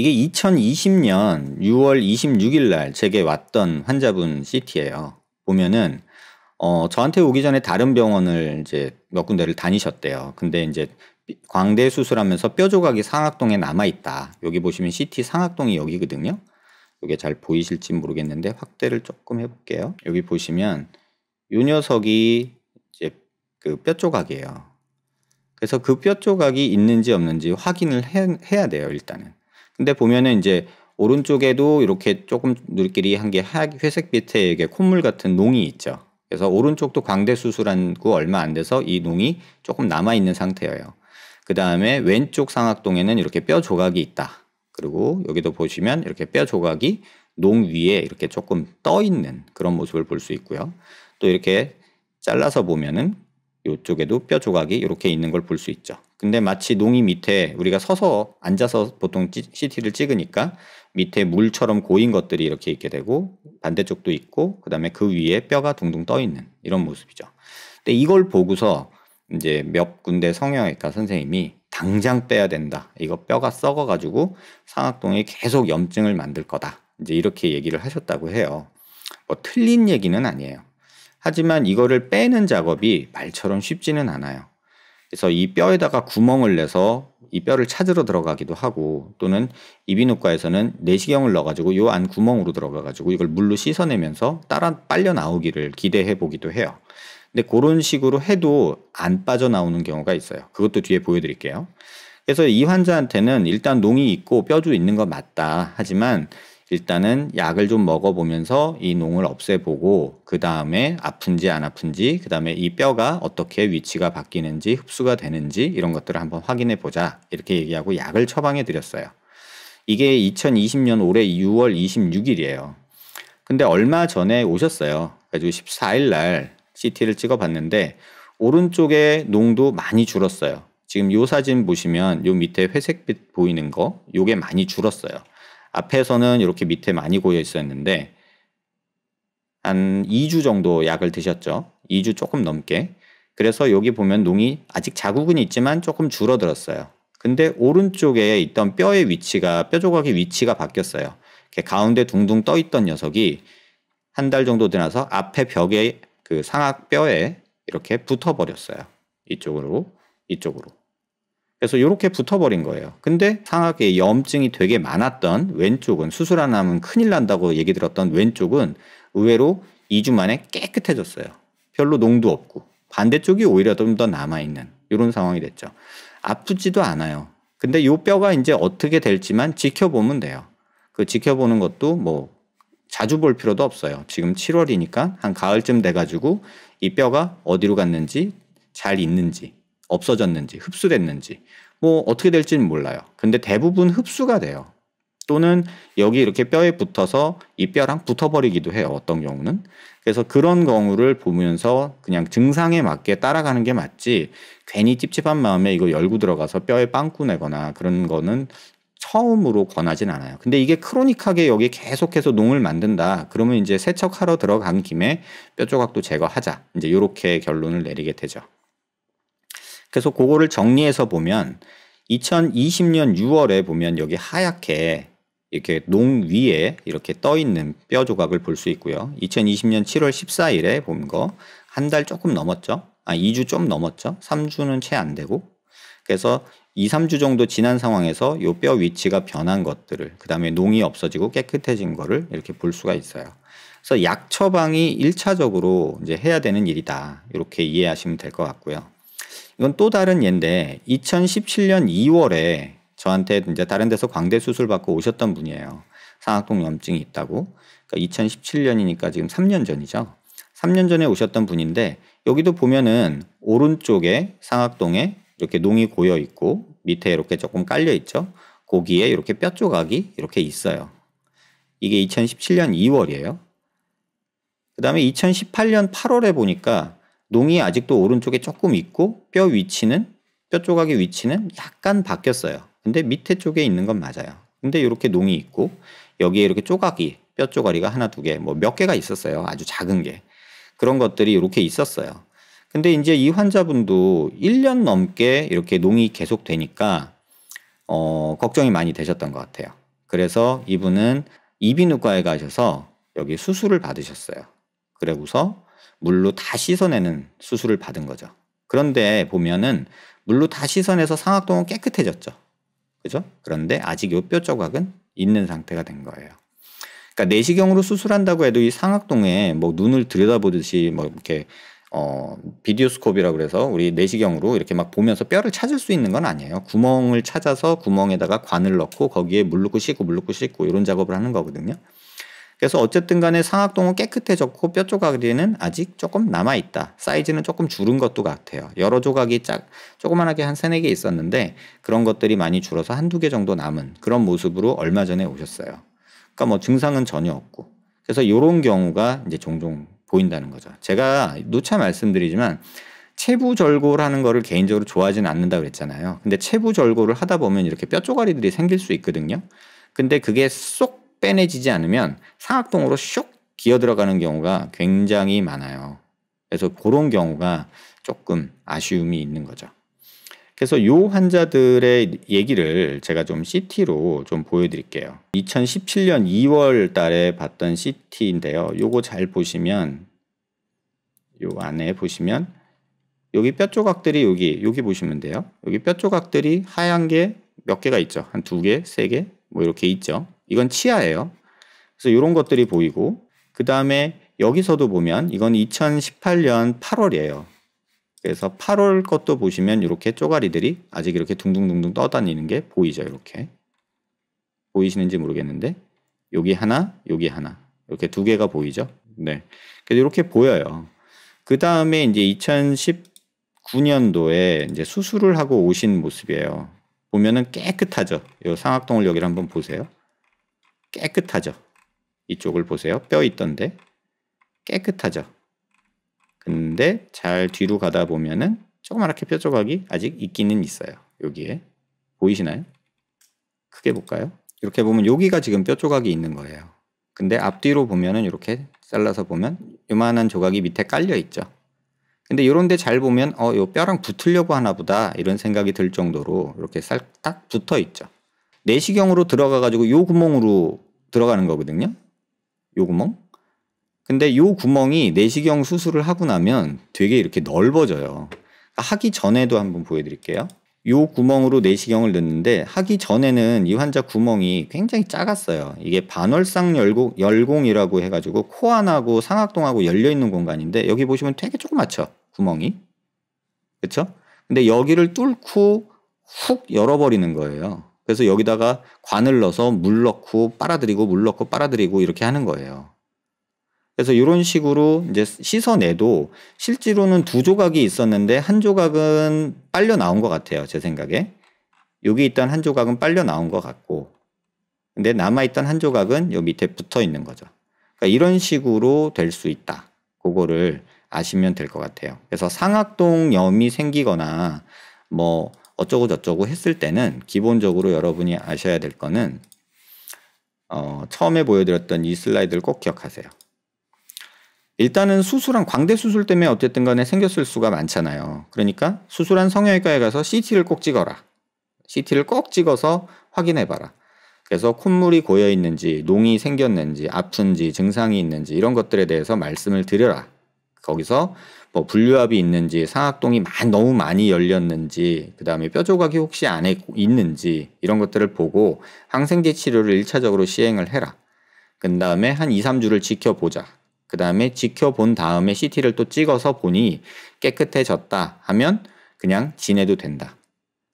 이게 2020년 6월 26일 날 제게 왔던 환자분 CT예요. 보면은 어 저한테 오기 전에 다른 병원을 이제 몇 군데를 다니셨대요. 근데 이제 광대 수술하면서 뼈 조각이 상악동에 남아 있다. 여기 보시면 CT 상악동이 여기거든요. 이게 잘 보이실지 모르겠는데 확대를 조금 해볼게요. 여기 보시면 요 녀석이 이제 그 뼈 조각이에요. 그래서 그 뼈 조각이 있는지 없는지 확인을 해, 해야 돼요 일단은. 근데 보면은 이제 오른쪽에도 이렇게 조금 누리끼리 한 게 회색 빛에 이게 콧물 같은 농이 있죠. 그래서 오른쪽도 광대 수술한고 얼마 안 돼서 이 농이 조금 남아 있는 상태예요. 그 다음에 왼쪽 상악동에는 이렇게 뼈 조각이 있다. 그리고 여기도 보시면 이렇게 뼈 조각이 농 위에 이렇게 조금 떠 있는 그런 모습을 볼 수 있고요. 또 이렇게 잘라서 보면은 이쪽에도 뼈 조각이 이렇게 있는 걸 볼 수 있죠. 근데 마치 농이 밑에 우리가 서서 앉아서 보통 찌, CT를 찍으니까 밑에 물처럼 고인 것들이 이렇게 있게 되고 반대쪽도 있고 그다음에 그 위에 뼈가 둥둥 떠 있는 이런 모습이죠. 근데 이걸 보고서 이제 몇 군데 성형외과 선생님이 당장 빼야 된다. 이거 뼈가 썩어 가지고 상악동이 계속 염증을 만들 거다. 이제 이렇게 얘기를 하셨다고 해요. 뭐 틀린 얘기는 아니에요. 하지만 이거를 빼는 작업이 말처럼 쉽지는 않아요. 그래서 이 뼈에다가 구멍을 내서 이 뼈를 찾으러 들어가기도 하고 또는 이비인후과에서는 내시경을 넣어가지고 요 안 구멍으로 들어가가지고 이걸 물로 씻어내면서 따라 빨려 나오기를 기대해 보기도 해요. 근데 그런 식으로 해도 안 빠져나오는 경우가 있어요. 그것도 뒤에 보여드릴게요. 그래서 이 환자한테는 일단 농이 있고 뼈도 있는 건 맞다. 하지만 일단은 약을 좀 먹어보면서 이 농을 없애보고 그 다음에 아픈지 안 아픈지 그 다음에 이 뼈가 어떻게 위치가 바뀌는지 흡수가 되는지 이런 것들을 한번 확인해 보자 이렇게 얘기하고 약을 처방해 드렸어요. 이게 2020년 올해 6월 26일이에요. 근데 얼마 전에 오셨어요. 그래가지고 14일 날 CT를 찍어봤는데 오른쪽에 농도 많이 줄었어요. 지금 요 사진 보시면 요 밑에 회색빛 보이는 거 요게 많이 줄었어요. 앞에서는 이렇게 밑에 많이 고여 있었는데 한 2주 정도 약을 드셨죠. 2주 조금 넘게. 그래서 여기 보면 농이 아직 자국은 있지만 조금 줄어들었어요. 근데 오른쪽에 있던 뼈의 위치가 뼈 조각의 위치가 바뀌었어요. 가운데 둥둥 떠 있던 녀석이 한 달 정도 지나서 앞에 벽에 그 상악 뼈에 이렇게 붙어 버렸어요. 이쪽으로 이쪽으로. 그래서 이렇게 붙어버린 거예요. 근데 상악의 염증이 되게 많았던 왼쪽은 수술 안 하면 큰일 난다고 얘기 들었던 왼쪽은 의외로 2주 만에 깨끗해졌어요. 별로 농도 없고 반대쪽이 오히려 좀 더 남아있는 이런 상황이 됐죠. 아프지도 않아요. 근데 이 뼈가 이제 어떻게 될지만 지켜보면 돼요. 그 지켜보는 것도 뭐 자주 볼 필요도 없어요. 지금 7월이니까 한 가을쯤 돼가지고 이 뼈가 어디로 갔는지 잘 있는지 없어졌는지 흡수됐는지 뭐 어떻게 될지는 몰라요. 근데 대부분 흡수가 돼요. 또는 여기 이렇게 뼈에 붙어서 이 뼈랑 붙어버리기도 해요. 어떤 경우는. 그래서 그런 경우를 보면서 그냥 증상에 맞게 따라가는 게 맞지 괜히 찝찝한 마음에 이거 열고 들어가서 뼈에 빵꾸 내거나 그런 거는 처음으로 권하진 않아요. 근데 이게 크로닉하게 여기 계속해서 농을 만든다. 그러면 이제 세척하러 들어간 김에 뼈 조각도 제거하자. 이제 이렇게 결론을 내리게 되죠. 그래서 그거를 정리해서 보면 2020년 6월에 보면 여기 하얗게 이렇게 농 위에 이렇게 떠 있는 뼈 조각을 볼 수 있고요. 2020년 7월 14일에 본 거 한 달 조금 넘었죠. 아, 2주 좀 넘었죠. 3주는 채 안 되고. 그래서 2, 3주 정도 지난 상황에서 요뼈 위치가 변한 것들을 그다음에 농이 없어지고 깨끗해진 거를 이렇게 볼 수가 있어요. 그래서 약 처방이 1차적으로 이제 해야 되는 일이다. 이렇게 이해하시면 될 것 같고요. 이건 또 다른 예인데 2017년 2월에 저한테 이제 다른 데서 광대 수술 받고 오셨던 분이에요. 상악동 염증이 있다고. 그러니까 2017년이니까 지금 3년 전이죠. 3년 전에 오셨던 분인데 여기도 보면은 오른쪽에 상악동에 이렇게 농이 고여 있고 밑에 이렇게 조금 깔려 있죠. 고기에 이렇게 뼈 조각이 이렇게 있어요. 이게 2017년 2월이에요. 그 다음에 2018년 8월에 보니까 농이 아직도 오른쪽에 조금 있고 뼈 위치는 뼈 조각의 위치는 약간 바뀌었어요. 근데 밑에 쪽에 있는 건 맞아요. 근데 이렇게 농이 있고 여기에 이렇게 조각이 뼈 조각이가 하나 두 개 뭐 몇 개가 있었어요. 아주 작은 게 그런 것들이 이렇게 있었어요. 근데 이제 이 환자분도 1년 넘게 이렇게 농이 계속 되니까 어, 걱정이 많이 되셨던 것 같아요. 그래서 이분은 이비인후과에 가셔서 여기 수술을 받으셨어요. 그러고서 물로 다 씻어내는 수술을 받은 거죠. 그런데 보면은 물로 다 씻어내서 상악동은 깨끗해졌죠. 그죠? 그런데 아직 요 뼈 조각은 있는 상태가 된 거예요. 그러니까 내시경으로 수술한다고 해도 이 상악동에 뭐 눈을 들여다보듯이 뭐 이렇게 어 비디오스콥이라 그래서 우리 내시경으로 이렇게 막 보면서 뼈를 찾을 수 있는 건 아니에요. 구멍을 찾아서 구멍에다가 관을 넣고 거기에 물 넣고 씻고 물 넣고 씻고 이런 작업을 하는 거거든요. 그래서 어쨌든 간에 상악동은 깨끗해졌고 뼈 조각에는 아직 조금 남아있다. 사이즈는 조금 줄은 것도 같아요. 여러 조각이 짝, 조그만하게 한 3, 4개 있었는데 그런 것들이 많이 줄어서 한 두 개 정도 남은 그런 모습으로 얼마 전에 오셨어요. 그러니까 뭐 증상은 전혀 없고. 그래서 이런 경우가 이제 종종 보인다는 거죠. 제가 누차 말씀드리지만 체부절골하는 거를 개인적으로 좋아하진 않는다 그랬잖아요. 근데 체부절골을 하다 보면 이렇게 뼈조각이들이 생길 수 있거든요. 근데 그게 쏙 빼내지지 않으면 상악동으로 슉 기어 들어가는 경우가 굉장히 많아요. 그래서 그런 경우가 조금 아쉬움이 있는 거죠. 그래서 요 환자들의 얘기를 제가 좀 CT로 좀 보여드릴게요. 2017년 2월 달에 봤던 CT인데요. 요거 잘 보시면 요 안에 보시면 여기 뼈 조각들이 여기 여기 보시면 돼요. 여기 뼈 조각들이 하얀 게 몇 개가 있죠. 한 두 개, 세 개 뭐 이렇게 있죠. 이건 치아예요. 그래서 이런 것들이 보이고 그 다음에 여기서도 보면 이건 2018년 8월이에요. 그래서 8월 것도 보시면 이렇게 쪼가리들이 아직 이렇게 둥둥둥둥 떠다니는 게 보이죠. 이렇게 보이시는지 모르겠는데 여기 하나, 여기 하나 이렇게 두 개가 보이죠. 네, 그래서 이렇게 보여요. 그 다음에 이제 2019년도에 이제 수술을 하고 오신 모습이에요. 보면은 깨끗하죠. 이 상악동을 여기를 한번 보세요. 깨끗하죠. 이쪽을 보세요. 뼈 있던데 깨끗하죠. 근데 잘 뒤로 가다 보면은 조그맣게 뼈 조각이 아직 있기는 있어요. 여기에 보이시나요? 크게 볼까요? 이렇게 보면 여기가 지금 뼈 조각이 있는 거예요. 근데 앞뒤로 보면은 이렇게 잘라서 보면 요만한 조각이 밑에 깔려 있죠. 근데 요런데 잘 보면 어, 요 뼈랑 붙으려고 하나 보다 이런 생각이 들 정도로 이렇게 싹딱 붙어 있죠. 내시경으로 들어가 가지고 요 구멍으로 들어가는 거거든요. 요 구멍. 근데 요 구멍이 내시경 수술을 하고 나면 되게 이렇게 넓어져요. 하기 전에도 한번 보여드릴게요. 요 구멍으로 내시경을 넣는데 하기 전에는 이 환자 구멍이 굉장히 작았어요. 이게 반월상 열공, 열공이라고 해가지고 코 안하고 상악동하고 열려 있는 공간인데 여기 보시면 되게 조그맣죠 구멍이 그렇죠? 근데 여기를 뚫고 훅 열어버리는 거예요. 그래서 여기다가 관을 넣어서 물 넣고 빨아들이고 물 넣고 빨아들이고 이렇게 하는 거예요. 그래서 이런 식으로 이제 씻어내도 실제로는 두 조각이 있었는데 한 조각은 빨려 나온 것 같아요. 제 생각에. 여기 있던 한 조각은 빨려 나온 것 같고. 근데 남아있던 한 조각은 여 밑에 붙어 있는 거죠. 그러니까 이런 식으로 될 수 있다. 그거를 아시면 될 것 같아요. 그래서 상악동염이 생기거나 뭐 어쩌고 저쩌고 했을 때는 기본적으로 여러분이 아셔야 될 거는 어, 처음에 보여드렸던 이 슬라이드를 꼭 기억하세요. 일단은 수술한 광대 수술 때문에 어쨌든 간에 생겼을 수가 많잖아요. 그러니까 수술한 성형외과에 가서 CT를 꼭 찍어라. CT를 꼭 찍어서 확인해봐라. 그래서 콧물이 고여 있는지, 농이 생겼는지, 아픈지, 증상이 있는지 이런 것들에 대해서 말씀을 드려라. 거기서 뭐 분류압이 있는지 상악동이 너무 많이 열렸는지 그다음에 뼈 조각이 혹시 안에 있는지 이런 것들을 보고 항생제 치료를 일차적으로 시행을 해라. 그다음에 한 2, 3주를 지켜보자. 그다음에 지켜본 다음에 CT를 또 찍어서 보니 깨끗해졌다 하면 그냥 지내도 된다.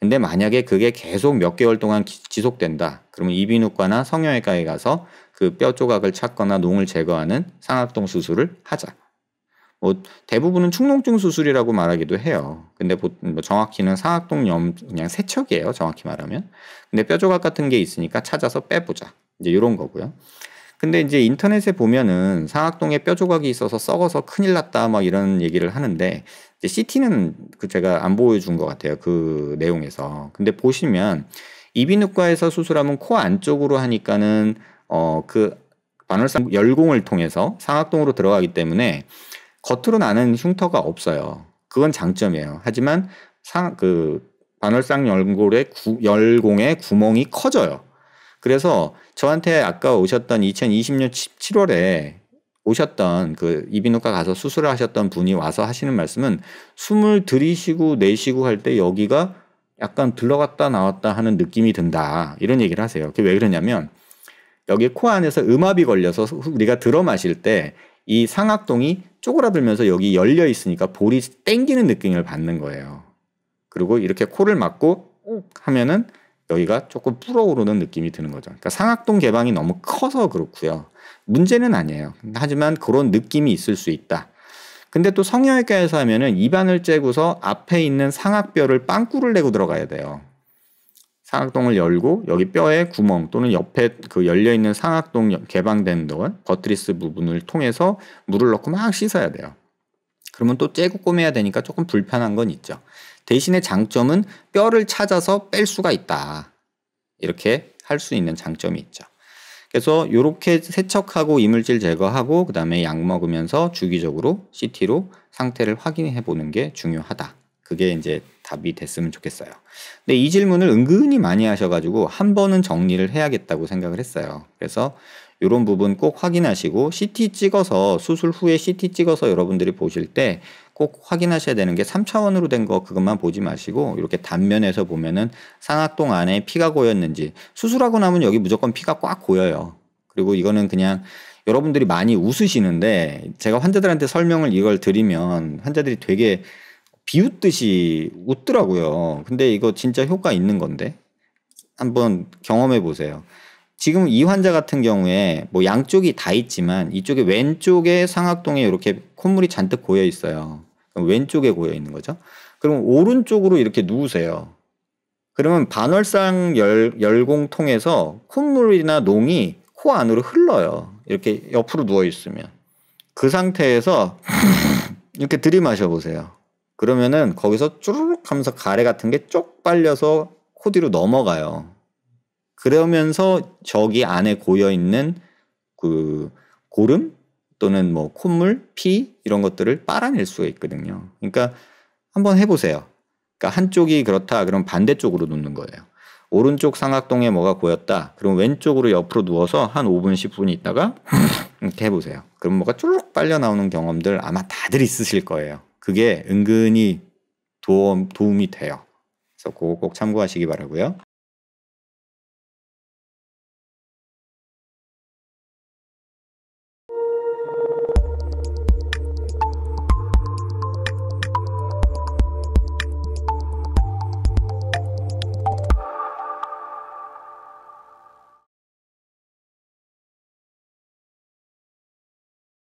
근데 만약에 그게 계속 몇 개월 동안 지속된다. 그러면 이비인후과나 성형외과에 가서 그 뼈 조각을 찾거나 농을 제거하는 상악동 수술을 하자. 뭐 대부분은 충농증 수술이라고 말하기도 해요. 근데 뭐 정확히는 상악동염 그냥 세척이에요. 정확히 말하면. 근데 뼈 조각 같은 게 있으니까 찾아서 빼보자. 이제 이런 거고요. 근데 이제 인터넷에 보면은 상악동에 뼈 조각이 있어서 썩어서 큰일 났다 막 이런 얘기를 하는데 이제 CT는 그 제가 안 보여준 것 같아요 그 내용에서 근데 보시면 이비인후과에서 수술하면 코 안쪽으로 하니까는 어그 반월상 열공을 통해서 상악동으로 들어가기 때문에 겉으로 나는 흉터가 없어요. 그건 장점이에요. 하지만 상, 그, 반월상 열골의 구, 열공의 구멍이 커져요. 그래서 저한테 아까 오셨던 2020년 7월에 오셨던 그 이비인후과 가서 수술을 하셨던 분이 와서 하시는 말씀은 숨을 들이쉬고 내쉬고 할 때 여기가 약간 들러갔다 나왔다 하는 느낌이 든다 이런 얘기를 하세요. 그게 왜 그러냐면 여기 코 안에서 음압이 걸려서 우리가 들어 마실 때 이 상악동이 쪼그라들면서 여기 열려 있으니까 볼이 땡기는 느낌을 받는 거예요. 그리고 이렇게 코를 막고 하면은 여기가 조금 불어오르는 느낌이 드는 거죠. 그러니까 상악동 개방이 너무 커서 그렇고요. 문제는 아니에요. 하지만 그런 느낌이 있을 수 있다. 근데 또 성형외과에서 하면은 입안을 째고서 앞에 있는 상악뼈를 빵꾸를 내고 들어가야 돼요. 상악동을 열고 여기 뼈의 구멍 또는 옆에 그 열려 있는 상악동 개방된 동안 버트리스 부분을 통해서 물을 넣고 막 씻어야 돼요. 그러면 또 째고 꼬매야 되니까 조금 불편한 건 있죠. 대신에 장점은 뼈를 찾아서 뺄 수가 있다. 이렇게 할 수 있는 장점이 있죠. 그래서 이렇게 세척하고 이물질 제거하고 그다음에 약 먹으면서 주기적으로 CT로 상태를 확인해 보는 게 중요하다. 그게 이제 답이 됐으면 좋겠어요. 근데 이 질문을 은근히 많이 하셔가지고 한 번은 정리를 해야겠다고 생각을 했어요. 그래서 이런 부분 꼭 확인하시고 CT 찍어서 수술 후에 CT 찍어서 여러분들이 보실 때 꼭 확인하셔야 되는 게 3차원으로 된 거 그것만 보지 마시고 이렇게 단면에서 보면은 상악동 안에 피가 고였는지 수술하고 나면 여기 무조건 피가 꽉 고여요. 그리고 이거는 그냥 여러분들이 많이 웃으시는데 제가 환자들한테 설명을 이걸 드리면 환자들이 되게 비웃듯이 웃더라고요. 근데 이거 진짜 효과 있는 건데 한번 경험해 보세요. 지금 이 환자 같은 경우에 뭐 양쪽이 다 있지만 이쪽에 왼쪽에 상악동에 이렇게 콧물이 잔뜩 고여 있어요. 왼쪽에 고여 있는 거죠. 그럼 오른쪽으로 이렇게 누우세요. 그러면 반월상 열, 열공 통해서 콧물이나 농이 코 안으로 흘러요. 이렇게 옆으로 누워 있으면 그 상태에서 이렇게 들이마셔 보세요. 그러면은 거기서 쭈르륵 하면서 가래 같은 게 쪽 빨려서 코디로 넘어가요. 그러면서 저기 안에 고여 있는 그 고름 또는 뭐 콧물, 피 이런 것들을 빨아낼 수가 있거든요. 그러니까 한번 해보세요. 그러니까 한쪽이 그렇다 그럼 반대쪽으로 눕는 거예요. 오른쪽 상악동에 뭐가 고였다. 그럼 왼쪽으로 옆으로 누워서 한 5분, 10분 있다가 이렇게 해보세요. 그럼 뭐가 쭈르륵 빨려 나오는 경험들 아마 다들 있으실 거예요. 그게 은근히 도움, 도움이 돼요. 그래서 그거 꼭 참고하시기 바라고요.